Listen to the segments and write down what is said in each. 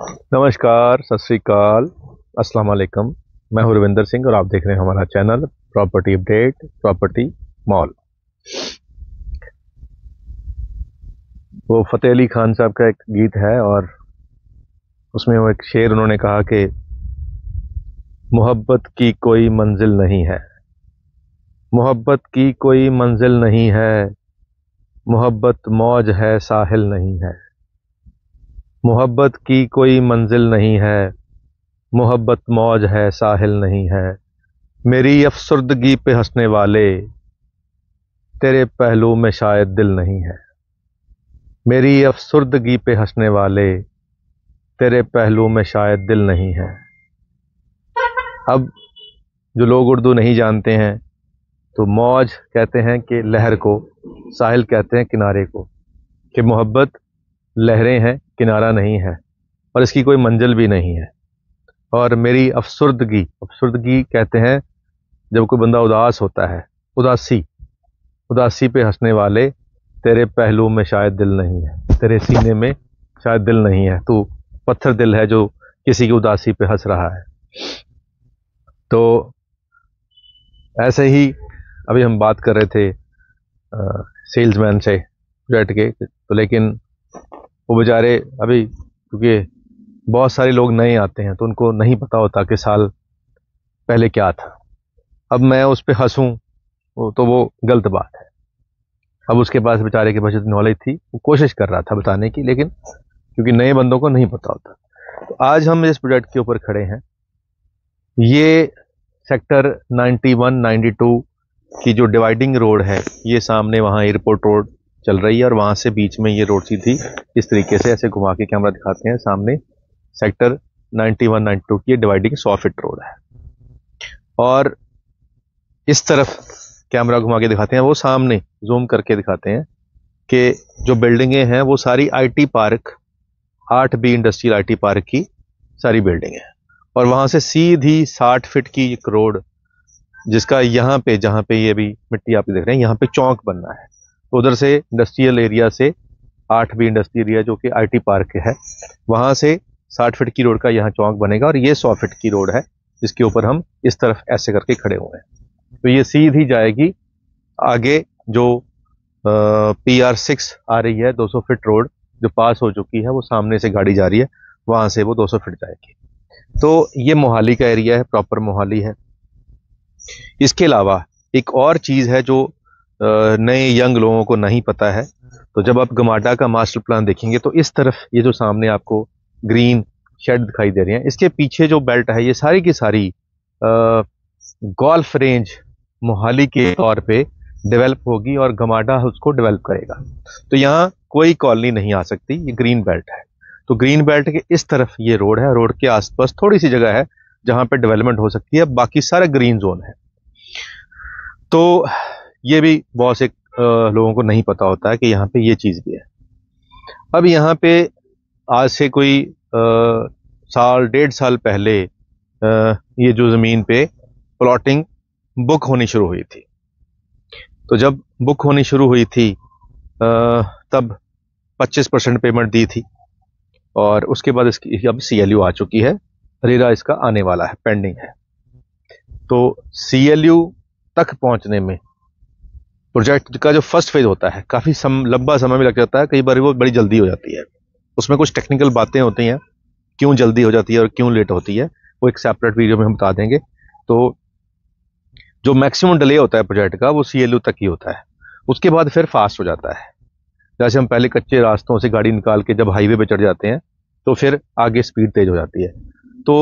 नमस्कार सत श्रीकाल अस्सलाम वालेकुम मैं हूं रविंदर सिंह और आप देख रहे हैं हमारा channel property update property mall वो फतेह अली खान साहब का एक गीत है और उसमें वो एक शेर उन्होंने कहा कि मोहब्बत की कोई मंजिल नहीं है मोहब्बत की कोई मंजिल नहीं है मोहब्बत मौज है साहिल नहीं है मोहब्बत की कोई मंजिल नहीं है मोहब्बत मौज है साहिल नहीं है मेरी अफसरदगी पे हंसने वाले तेरे पहलू में शायद दिल नहीं है मेरी अफसरदगी पे हंसने वाले तेरे पहलू में शायद दिल नहीं है अब जो लोग उर्दू नहीं जानते हैं तो मौज कहते हैं कि लहर को साहिल कहते हैं किनारे को कि मोहब्बत लहरें हैं किनारा नहीं है और इसकी कोई मंजिल भी नहीं है और मेरी अफसरदगी अफसरदगी कहते हैं जब कोई बंदा उदास होता है उदासी उदासी पे हंसने वाले तेरे पहलू में शायद दिल नहीं है तेरे सीने में शायद दिल नहीं है तू पत्थर दिल है जो किसी की उदासी पे हंस रहा है तो ऐसे ही अभी हम बात कर रहे थे सेल्समैन से बैठ के तो लेकिन वो बेचारे अभी क्योंकि बहुत सारे लोग नए आते हैं तो उनको नहीं पता होता कि साल पहले क्या था अब मैं उस पर हंसूँ तो वो गलत बात है अब उसके पास बेचारे के पास इतनी नॉलेज थी वो कोशिश कर रहा था बताने की लेकिन क्योंकि नए बंदों को नहीं पता होता तो आज हम इस प्रोजेक्ट के ऊपर खड़े हैं ये सेक्टर 91, 92 की जो डिवाइडिंग रोड है ये सामने वहाँ एयरपोर्ट रोड चल रही है और वहाँ से बीच में ये रोड सीधी इस तरीके से ऐसे घुमा के कैमरा दिखाते हैं सामने सेक्टर 91 92 की डिवाइडिंग सौ फिट रोड है और इस तरफ कैमरा घुमा के दिखाते हैं वो सामने जूम करके दिखाते हैं कि जो बिल्डिंगें हैं वो सारी आईटी पार्क आठ बी इंडस्ट्रियल आईटी पार्क की सारी बिल्डिंग है और वहाँ से सीधी साठ फिट की एक रोड जिसका यहाँ पे जहाँ पे ये भी मिट्टी आप देख रहे हैं यहाँ पे चौक बनना है उधर से इंडस्ट्रियल एरिया से आठ बी इंडस्ट्री एरिया जो कि आईटी पार्क है वहां से साठ फीट की रोड का यहाँ चौक बनेगा और ये सौ फीट की रोड है जिसके ऊपर हम इस तरफ ऐसे करके खड़े हुए हैं तो ये सीधी जाएगी आगे जो पी आर सिक्स आ रही है 200 फीट रोड जो पास हो चुकी है वो सामने से गाड़ी जा रही है वहां से वो 200 फीट जाएगी तो ये मोहाली का एरिया है प्रॉपर मोहाली है इसके अलावा एक और चीज़ है जो नए यंग लोगों को नहीं पता है तो जब आप गमाडा का मास्टर प्लान देखेंगे तो इस तरफ ये जो सामने आपको ग्रीन शेड दिखाई दे रहे हैं इसके पीछे जो बेल्ट है ये सारी की सारी गोल्फ रेंज मोहाली के तौर पे डेवलप होगी और गमाडा उसको डेवलप करेगा तो यहाँ कोई कॉलोनी नहीं आ सकती ये ग्रीन बेल्ट है तो ग्रीन बेल्ट के इस तरफ ये रोड है रोड के आसपास थोड़ी सी जगह है जहां पे डेवलपमेंट हो सकती है बाकी सारा ग्रीन जोन है तो ये भी बहुत से लोगों को नहीं पता होता है कि यहाँ पे ये चीज़ भी है अब यहाँ पे आज से कोई आ, साल डेढ़ साल पहले आ, ये जो ज़मीन पे प्लॉटिंग बुक होनी शुरू हुई थी तो जब बुक होनी शुरू हुई थी आ, तब 25 परसेंट पेमेंट दी थी और उसके बाद इसकी अब सी आ चुकी है रेरा इसका आने वाला है पेंडिंग है तो सी तक पहुंचने में प्रोजेक्ट का जो फर्स्ट फेज होता है काफ़ी सम, लंबा समय में लग जाता है कई बार वो बड़ी जल्दी हो जाती है उसमें कुछ टेक्निकल बातें होती हैं क्यों जल्दी हो जाती है और क्यों लेट होती है वो एक सेपरेट वीडियो में हम बता देंगे तो जो मैक्सिमम डिले होता है प्रोजेक्ट का वो सी तक ही होता है उसके बाद फिर फास्ट हो जाता है जैसे हम पहले कच्चे रास्तों से गाड़ी निकाल के जब हाईवे पे चढ़ जाते हैं तो फिर आगे स्पीड तेज हो जाती है तो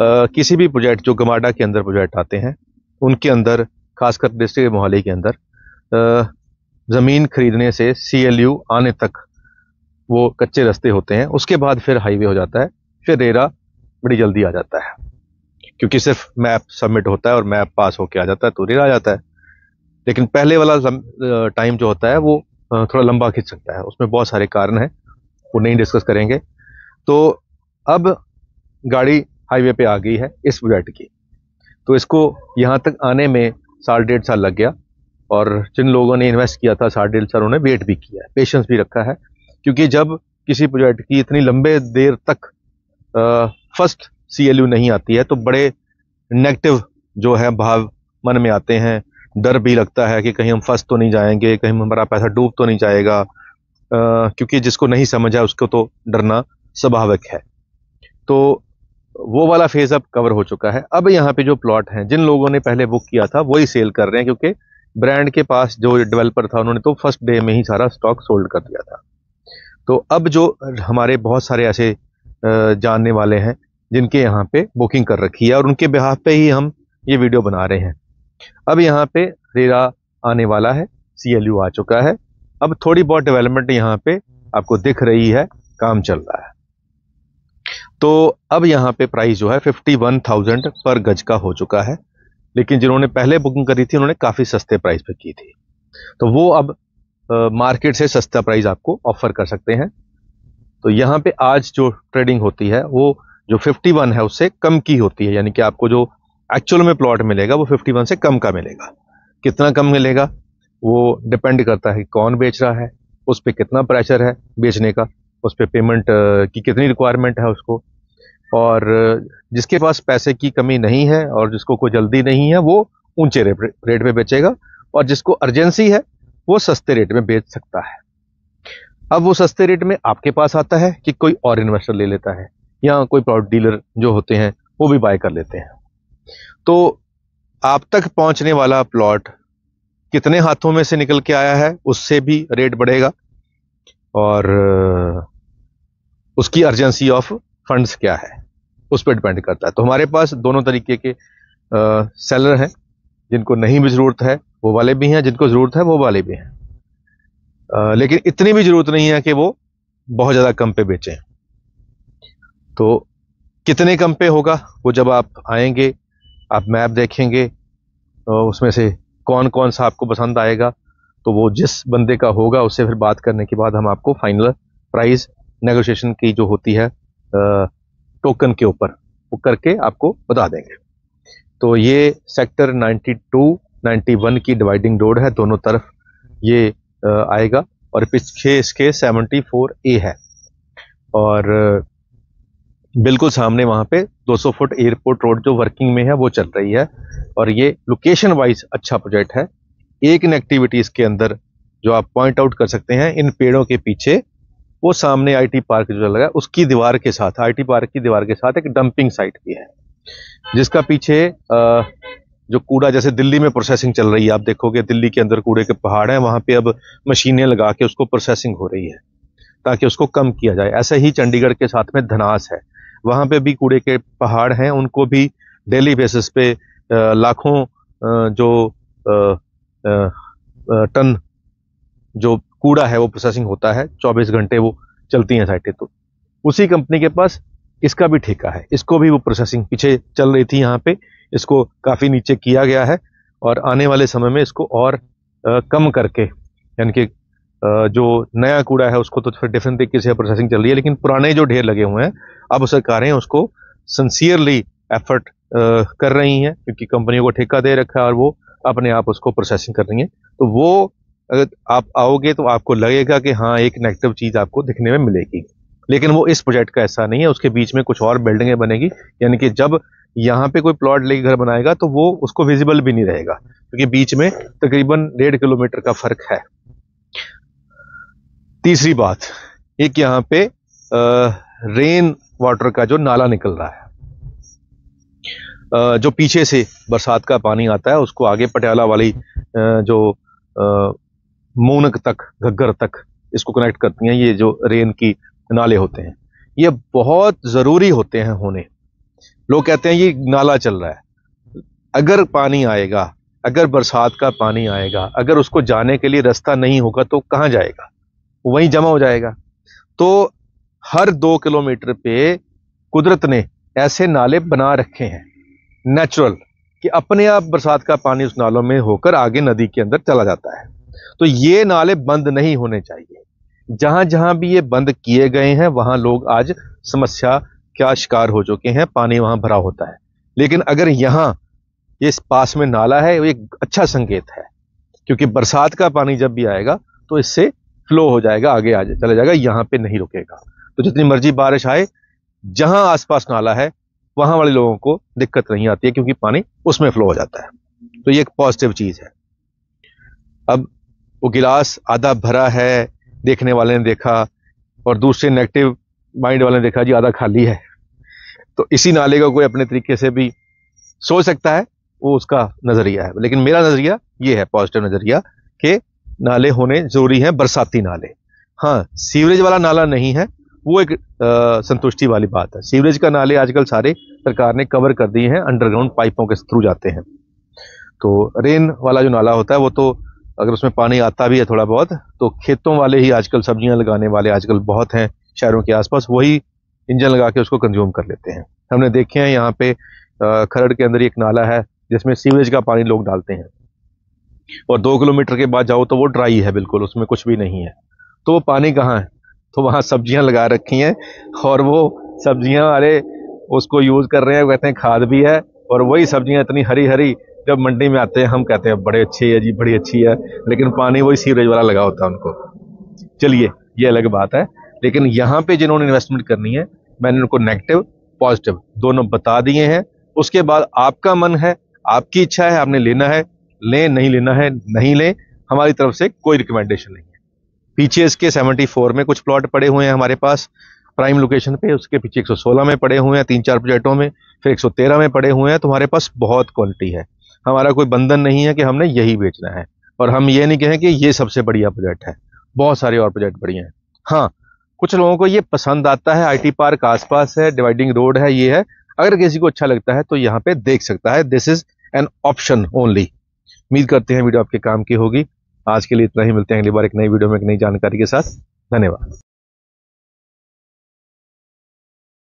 आ, किसी भी प्रोजेक्ट जो गमाडा के अंदर प्रोजेक्ट आते हैं उनके अंदर खासकर डिस्ट्रिक्ट मोहाली के अंदर ज़मीन खरीदने से सी आने तक वो कच्चे रास्ते होते हैं उसके बाद फिर हाईवे हो जाता है फिर रेरा बड़ी जल्दी आ जाता है क्योंकि सिर्फ मैप सबमिट होता है और मैप पास होके आ जाता है तो रेरा आ जाता है लेकिन पहले वाला टाइम जो होता है वो थोड़ा लंबा खींच सकता है उसमें बहुत सारे कारण हैं वो नहीं डिस्कस करेंगे तो अब गाड़ी हाईवे पे आ गई है इस बुलेट की तो इसको यहाँ तक आने में साल डेढ़ साल लग गया और जिन लोगों ने इन्वेस्ट किया था साठ डेढ़ साल उन्होंने वेट भी किया है पेशेंस भी रखा है क्योंकि जब किसी प्रोजेक्ट की इतनी लंबे देर तक फर्स्ट सी नहीं आती है तो बड़े नेगेटिव जो है भाव मन में आते हैं डर भी लगता है कि कहीं हम फर्स्ट तो नहीं जाएंगे कहीं हमारा पैसा डूब तो नहीं जाएगा आ, क्योंकि जिसको नहीं समझा उसको तो डरना स्वाभाविक है तो वो वाला फेज़ अब कवर हो चुका है अब यहाँ पे जो प्लॉट हैं जिन लोगों ने पहले बुक किया था वही सेल कर रहे हैं क्योंकि ब्रांड के पास जो डेवलपर था उन्होंने तो फर्स्ट डे में ही सारा स्टॉक सोल्ड कर दिया था तो अब जो हमारे बहुत सारे ऐसे जानने वाले हैं जिनके यहाँ पे बुकिंग कर रखी है और उनके बिहाफ पे ही हम ये वीडियो बना रहे हैं अब यहाँ पे रेरा आने वाला है यू आ चुका है अब थोड़ी बहुत डेवलपमेंट यहाँ पे आपको दिख रही है काम चल रहा है तो अब यहाँ पे प्राइस जो है फिफ्टी वन थाउजेंड पर गज का हो चुका है लेकिन जिन्होंने पहले बुकिंग करी थी उन्होंने काफ़ी सस्ते प्राइस पे की थी तो वो अब मार्केट से सस्ता प्राइस आपको ऑफर कर सकते हैं तो यहाँ पे आज जो ट्रेडिंग होती है वो जो 51 है उससे कम की होती है यानी कि आपको जो एक्चुअल में प्लॉट मिलेगा वो 51 से कम का मिलेगा कितना कम मिलेगा वो डिपेंड करता है कौन बेच रहा है उस पर कितना प्रेशर है बेचने का उस पर पे पेमेंट की कितनी रिक्वायरमेंट है उसको और जिसके पास पैसे की कमी नहीं है और जिसको कोई जल्दी नहीं है वो ऊंचे रेट में बेचेगा और जिसको अर्जेंसी है वो सस्ते रेट में बेच सकता है अब वो सस्ते रेट में आपके पास आता है कि कोई और इन्वेस्टर ले लेता है या कोई प्रॉपर्टी डीलर जो होते हैं वो भी बाय कर लेते हैं तो आप तक पहुंचने वाला प्लॉट कितने हाथों में से निकल के आया है उससे भी रेट बढ़ेगा और उसकी अर्जेंसी ऑफ फंड्स क्या है उस पर डिपेंड करता है तो हमारे पास दोनों तरीके के आ, सेलर हैं जिनको नहीं भी ज़रूरत है वो वाले भी हैं जिनको ज़रूरत है वो वाले भी हैं लेकिन इतनी भी ज़रूरत नहीं है कि वो बहुत ज़्यादा कम पे बेचें तो कितने कम पे होगा वो जब आप आएंगे आप मैप देखेंगे उसमें से कौन कौन सा आपको पसंद आएगा तो वो जिस बंदे का होगा उससे फिर बात करने के बाद हम आपको फाइनल प्राइस नेगोशिएशन की जो होती है टोकन के ऊपर वो करके आपको बता देंगे तो ये सेक्टर 92 91 की डिवाइडिंग रोड है दोनों तरफ ये आएगा और पीछे इसके 74 ए है और बिल्कुल सामने वहाँ पे 200 फुट एयरपोर्ट रोड जो वर्किंग में है वो चल रही है और ये लोकेशन वाइज अच्छा प्रोजेक्ट है एक कनेक्टिविटी इसके अंदर जो आप पॉइंट आउट कर सकते हैं इन पेड़ों के पीछे वो सामने आईटी पार्क जो लगा उसकी दीवार के साथ आईटी पार्क की दीवार के साथ एक डंपिंग साइट भी है जिसका पीछे आ, जो कूड़ा जैसे दिल्ली में प्रोसेसिंग चल रही है आप देखोगे दिल्ली के अंदर कूड़े के पहाड़ हैं वहां पे अब मशीनें लगा के उसको प्रोसेसिंग हो रही है ताकि उसको कम किया जाए ऐसे ही चंडीगढ़ के साथ में धनास है वहां पे भी कूड़े के पहाड़ हैं उनको भी डेली बेसिस पे लाखों जो टन जो कूड़ा है वो प्रोसेसिंग होता है चौबीस घंटे वो चलती हैं साइटें तो उसी कंपनी के पास इसका भी ठेका है इसको भी वो प्रोसेसिंग पीछे चल रही थी यहाँ पे इसको काफ़ी नीचे किया गया है और आने वाले समय में इसको और आ, कम करके यानी कि जो नया कूड़ा है उसको तो फिर डिफरेंट तरीके से प्रोसेसिंग चल रही है लेकिन पुराने जो ढेर लगे हुए हैं अब सरकारें उसको सिंसियरली एफर्ट कर रही हैं क्योंकि कंपनियों को ठेका दे रखा है और वो अपने आप उसको प्रोसेसिंग कर रही हैं तो वो अगर आप आओगे तो आपको लगेगा कि हाँ एक नेगेटिव चीज़ आपको दिखने में मिलेगी लेकिन वो इस प्रोजेक्ट का ऐसा नहीं है उसके बीच में कुछ और बिल्डिंगें बनेगी यानी कि जब यहाँ पे कोई प्लॉट लेके घर बनाएगा तो वो उसको विजिबल भी नहीं रहेगा क्योंकि तो बीच में तकरीबन डेढ़ किलोमीटर का फर्क है तीसरी बात एक यहाँ पे आ, रेन वाटर का जो नाला निकल रहा है आ, जो पीछे से बरसात का पानी आता है उसको आगे पटियाला वाली आ, जो मोनक तक घग्गर तक इसको कनेक्ट करती हैं ये जो रेन की नाले होते हैं ये बहुत ज़रूरी होते हैं होने लोग कहते हैं ये नाला चल रहा है अगर पानी आएगा अगर बरसात का पानी आएगा अगर उसको जाने के लिए रास्ता नहीं होगा तो कहाँ जाएगा वहीं जमा हो जाएगा तो हर दो किलोमीटर पे कुदरत ने ऐसे नाले बना रखे हैं नेचुरल कि अपने आप बरसात का पानी उस नालों में होकर आगे नदी के अंदर चला जाता है तो ये नाले बंद नहीं होने चाहिए जहां जहां भी ये बंद किए गए हैं वहां लोग आज समस्या का शिकार हो चुके हैं पानी वहां भरा होता है लेकिन अगर यहाँ ये इस पास में नाला है एक अच्छा संकेत है क्योंकि बरसात का पानी जब भी आएगा तो इससे फ्लो हो जाएगा आगे आ चला जाएगा यहाँ पे नहीं रुकेगा तो जितनी मर्जी बारिश आए जहां आसपास नाला है वहां वाले लोगों को दिक्कत नहीं आती है क्योंकि पानी उसमें फ्लो हो जाता है तो ये एक पॉजिटिव चीज़ है अब वो गिलास आधा भरा है देखने वाले ने देखा और दूसरे नेगेटिव माइंड वाले ने देखा जी आधा खाली है तो इसी नाले का कोई अपने तरीके से भी सोच सकता है वो उसका नज़रिया है लेकिन मेरा नज़रिया ये है पॉजिटिव नज़रिया कि नाले होने ज़रूरी हैं बरसाती नाले हाँ सीवरेज वाला नाला नहीं है वो एक संतुष्टि वाली बात है सीवरेज का नाले आजकल सारे सरकार ने कवर कर दिए हैं अंडरग्राउंड पाइपों के थ्रू जाते हैं तो रेन वाला जो नाला होता है वो तो अगर उसमें पानी आता भी है थोड़ा बहुत तो खेतों वाले ही आजकल सब्जियां लगाने वाले आजकल बहुत हैं शहरों के आसपास वही इंजन लगा के उसको कंज्यूम कर लेते हैं हमने देखे हैं यहाँ पे खरड़ के अंदर एक नाला है जिसमें सीवेज का पानी लोग डालते हैं और दो किलोमीटर के बाद जाओ तो वो ड्राई है बिल्कुल उसमें कुछ भी नहीं है तो वो पानी कहाँ है तो वहाँ सब्जियाँ लगा रखी हैं और वो सब्जियाँ वाले उसको यूज़ कर रहे हैं कहते हैं खाद भी है और वही सब्जियाँ इतनी हरी हरी जब मंडी में आते हैं हम कहते हैं बड़े अच्छे है जी बड़ी अच्छी है लेकिन पानी वही सीवरेज वाला लगा होता है उनको चलिए ये अलग बात है लेकिन यहाँ पे जिन्होंने इन्वेस्टमेंट करनी है मैंने उनको नेगेटिव पॉजिटिव दोनों बता दिए हैं उसके बाद आपका मन है आपकी इच्छा है आपने लेना है लें नहीं लेना है नहीं लें हमारी तरफ से कोई रिकमेंडेशन नहीं है पीछे इसके 74 में कुछ प्लॉट पड़े हुए हैं हमारे पास प्राइम लोकेशन पे उसके पीछे 116 में पड़े हुए हैं तीन चार प्रोजेक्टों में फिर 113 में पड़े हुए हैं तो हमारे पास बहुत क्वालिटी है हमारा कोई बंधन नहीं है कि हमने यही बेचना है और हम ये नहीं कहें कि ये सबसे बढ़िया प्रोजेक्ट है बहुत सारे और प्रोजेक्ट बढ़िया हैं हाँ कुछ लोगों को ये पसंद आता है आईटी पार्क आसपास है डिवाइडिंग रोड है ये है अगर किसी को अच्छा लगता है तो यहाँ पे देख सकता है this is an option only उम्मीद करते हैं वीडियो आपके काम की होगी आज के लिए इतना ही मिलते हैं अगली बार एक नई वीडियो में एक नई जानकारी के साथ धन्यवाद